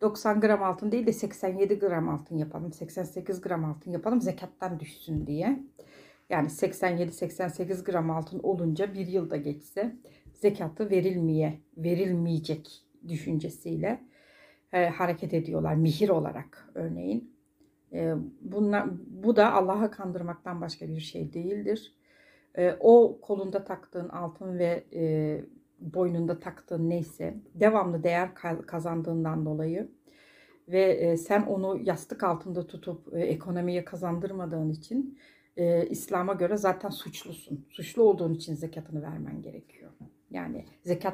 90 gram altın değil de 87 gram altın yapalım. 88 gram altın yapalım zekattan düşsün diye. Yani 87-88 gram altın olunca bir yılda geçse zekatı verilmeye, verilmeyecek düşüncesiyle e, hareket ediyorlar. Mihir olarak örneğin. E, bunlar, bu da Allah'a kandırmaktan başka bir şey değildir. E, o kolunda taktığın altın ve e, boynunda taktığın neyse devamlı değer kazandığından dolayı ve e, sen onu yastık altında tutup e, ekonomiye kazandırmadığın için e, İslam'a göre zaten suçlusun. Suçlu olduğun için zekatını vermen gerekiyor. Yani zekat